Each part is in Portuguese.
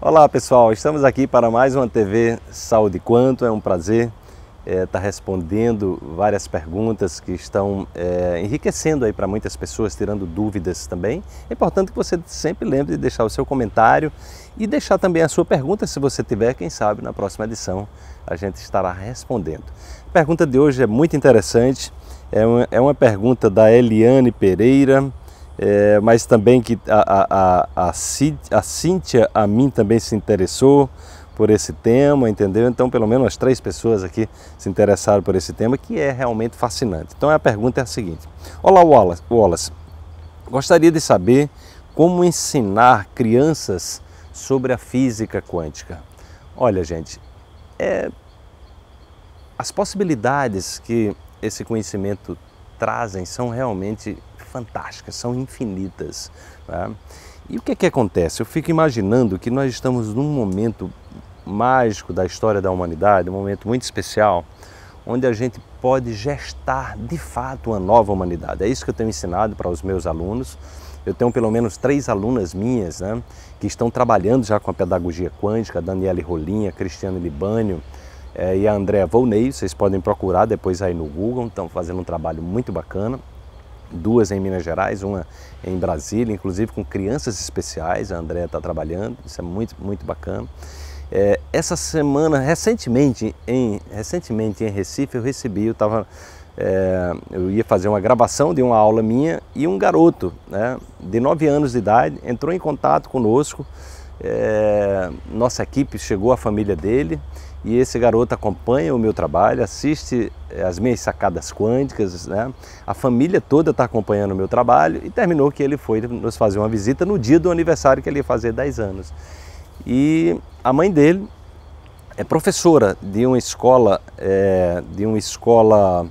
Olá pessoal, estamos aqui para mais uma TV Saúde Quanto, é um prazer estar eh, tá respondendo várias perguntas que estão eh, enriquecendo aí para muitas pessoas, tirando dúvidas também. É importante que você sempre lembre de deixar o seu comentário e deixar também a sua pergunta, se você tiver, quem sabe na próxima edição a gente estará respondendo. A pergunta de hoje é muito interessante, é uma é pergunta da Eliane Pereira, é, mas também que a, a, a, a Cíntia a mim também se interessou por esse tema, entendeu? Então, pelo menos as três pessoas aqui se interessaram por esse tema, que é realmente fascinante. Então, a pergunta é a seguinte: Olá, Wallace. Wallace. Gostaria de saber como ensinar crianças sobre a física quântica. Olha, gente, é... as possibilidades que esse conhecimento trazem são realmente fantásticas, são infinitas. Né? E o que é que acontece? Eu fico imaginando que nós estamos num momento mágico da história da humanidade, um momento muito especial, onde a gente pode gestar de fato uma nova humanidade. É isso que eu tenho ensinado para os meus alunos. Eu tenho pelo menos três alunas minhas né, que estão trabalhando já com a pedagogia quântica, Daniele Rolinha, Cristiano Libânio é, e a Andrea Volney. Vocês podem procurar depois aí no Google, estão fazendo um trabalho muito bacana duas em Minas Gerais, uma em Brasília, inclusive com crianças especiais, a Andrea está trabalhando, isso é muito, muito bacana. É, essa semana, recentemente em, recentemente em Recife, eu recebi, eu estava é, eu ia fazer uma gravação de uma aula minha e um garoto né, de 9 anos de idade entrou em contato conosco é, nossa equipe chegou à família dele e esse garoto acompanha o meu trabalho, assiste é, as minhas sacadas quânticas, né? A família toda está acompanhando o meu trabalho e terminou que ele foi nos fazer uma visita no dia do aniversário que ele ia fazer 10 anos. E a mãe dele é professora de uma escola, é, de uma escola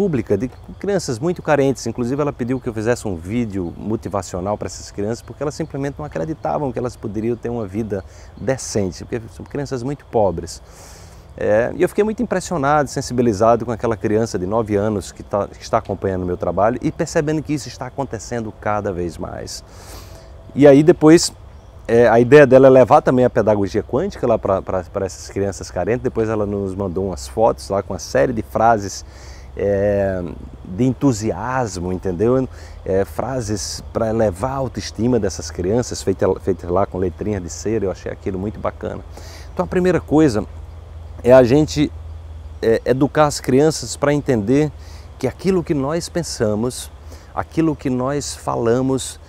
pública de crianças muito carentes. Inclusive, ela pediu que eu fizesse um vídeo motivacional para essas crianças, porque elas simplesmente não acreditavam que elas poderiam ter uma vida decente, porque são crianças muito pobres. É, e eu fiquei muito impressionado, sensibilizado com aquela criança de 9 anos que, tá, que está acompanhando o meu trabalho e percebendo que isso está acontecendo cada vez mais. E aí depois é, a ideia dela é levar também a pedagogia quântica lá para essas crianças carentes. Depois ela nos mandou umas fotos lá com uma série de frases é, de entusiasmo, entendeu? É, frases para elevar a autoestima dessas crianças, feitas feita lá com letrinhas de cera, eu achei aquilo muito bacana. Então a primeira coisa é a gente é, educar as crianças para entender que aquilo que nós pensamos, aquilo que nós falamos,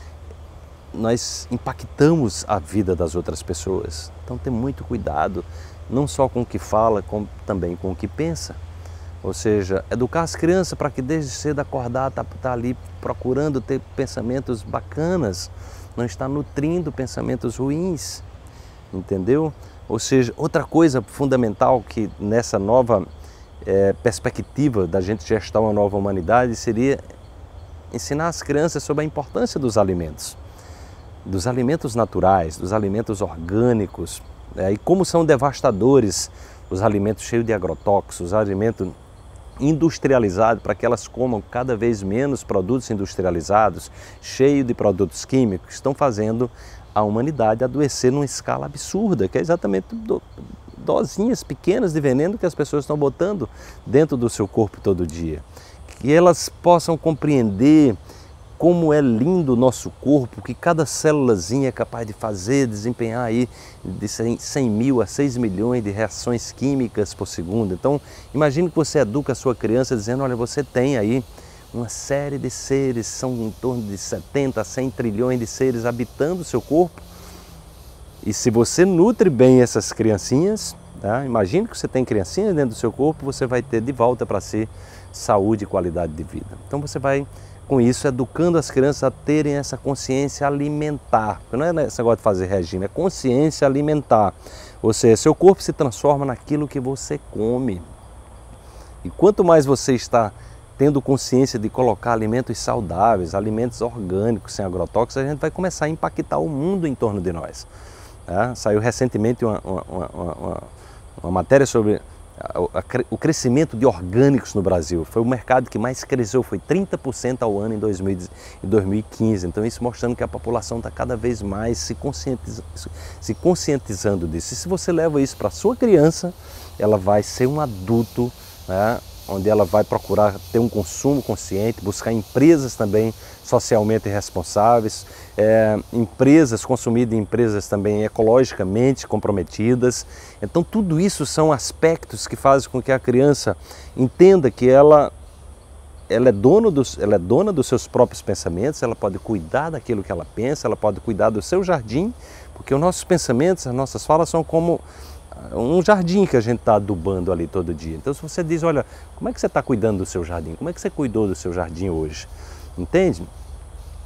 nós impactamos a vida das outras pessoas. Então, ter muito cuidado, não só com o que fala, como também com o que pensa. Ou seja, educar as crianças para que desde cedo acordar, está tá ali procurando ter pensamentos bacanas, não está nutrindo pensamentos ruins, entendeu? Ou seja, outra coisa fundamental que nessa nova é, perspectiva da gente gestar uma nova humanidade seria ensinar as crianças sobre a importância dos alimentos, dos alimentos naturais, dos alimentos orgânicos, é, e como são devastadores os alimentos cheios de agrotóxicos, os alimentos industrializado, para que elas comam cada vez menos produtos industrializados, cheio de produtos químicos, estão fazendo a humanidade adoecer numa escala absurda, que é exatamente do, dosinhas pequenas de veneno que as pessoas estão botando dentro do seu corpo todo dia. Que elas possam compreender como é lindo o nosso corpo, que cada célulazinha é capaz de fazer, desempenhar aí de 100, mil a 6 milhões de reações químicas por segundo. Então, imagine que você educa a sua criança dizendo, olha, você tem aí uma série de seres, são em torno de 70 a 100 trilhões de seres habitando o seu corpo. E se você nutre bem essas criancinhas, Tá? Imagine que você tem criancinha dentro do seu corpo, você vai ter de volta para si saúde e qualidade de vida. Então você vai, com isso, educando as crianças a terem essa consciência alimentar. Porque não é esse negócio de fazer regime, é consciência alimentar. Ou seja, seu corpo se transforma naquilo que você come. E quanto mais você está tendo consciência de colocar alimentos saudáveis, alimentos orgânicos, sem agrotóxicos, a gente vai começar a impactar o mundo em torno de nós. Tá? Saiu recentemente uma, uma, uma, uma uma matéria sobre o crescimento de orgânicos no Brasil. Foi o mercado que mais cresceu, foi 30% ao ano em 2015. Então, isso mostrando que a população está cada vez mais se, se conscientizando disso. E se você leva isso para a sua criança, ela vai ser um adulto né, onde ela vai procurar ter um consumo consciente, buscar empresas também socialmente responsáveis, é, empresas consumidas em empresas também ecologicamente comprometidas. Então tudo isso são aspectos que fazem com que a criança entenda que ela ela é, dona dos, ela é dona dos seus próprios pensamentos, ela pode cuidar daquilo que ela pensa, ela pode cuidar do seu jardim, porque os nossos pensamentos, as nossas falas são como um jardim que a gente está adubando ali todo dia. Então, se você diz, olha, como é que você está cuidando do seu jardim? Como é que você cuidou do seu jardim hoje? Entende?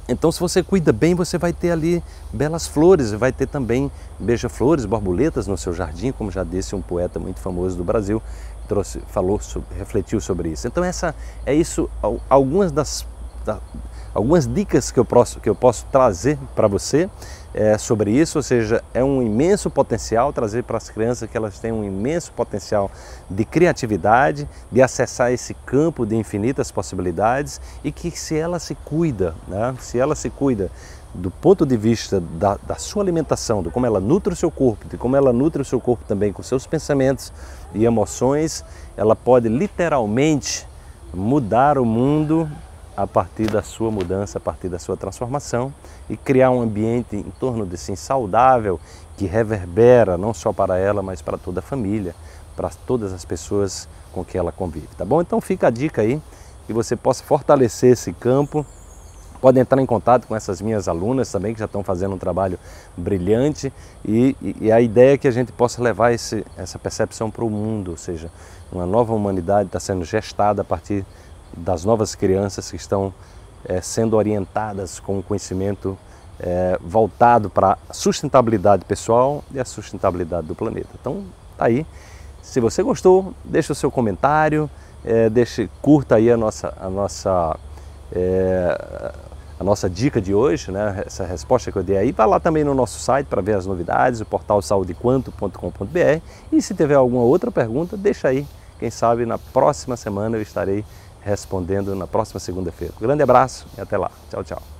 Então, se você cuida bem, você vai ter ali belas flores, vai ter também beija-flores, borboletas no seu jardim, como já disse um poeta muito famoso do Brasil, trouxe, falou, refletiu sobre isso. Então, essa é isso, algumas das, da, algumas dicas que eu posso, que eu posso trazer para você é, sobre isso, ou seja, é um imenso potencial trazer para as crianças que elas têm um imenso potencial de criatividade, de acessar esse campo de infinitas possibilidades e que se ela se cuida, né, se ela se cuida do ponto de vista da, da, sua alimentação, de como ela nutre o seu corpo, de como ela nutre o seu corpo também com seus pensamentos e emoções, ela pode literalmente mudar o mundo a partir da sua mudança, a partir da sua transformação e criar um ambiente em torno de si saudável que reverbera não só para ela, mas para toda a família, para todas as pessoas com que ela convive, tá bom? Então fica a dica aí que você possa fortalecer esse campo. Pode entrar em contato com essas minhas alunas também que já estão fazendo um trabalho brilhante e, e a ideia é que a gente possa levar esse, essa percepção para o mundo, ou seja, uma nova humanidade está sendo gestada a partir das novas crianças que estão é, sendo orientadas com um conhecimento é, voltado para a sustentabilidade pessoal e a sustentabilidade do planeta. Então, tá aí. Se você gostou, deixa o seu comentário, é, deixe, curta aí a nossa, a, nossa, é, a nossa dica de hoje, né? essa resposta que eu dei aí. Vá lá também no nosso site para ver as novidades, o portal saudequanto.com.br. E se tiver alguma outra pergunta, deixa aí. Quem sabe na próxima semana eu estarei respondendo na próxima segunda-feira. Um grande abraço e até lá. Tchau, tchau.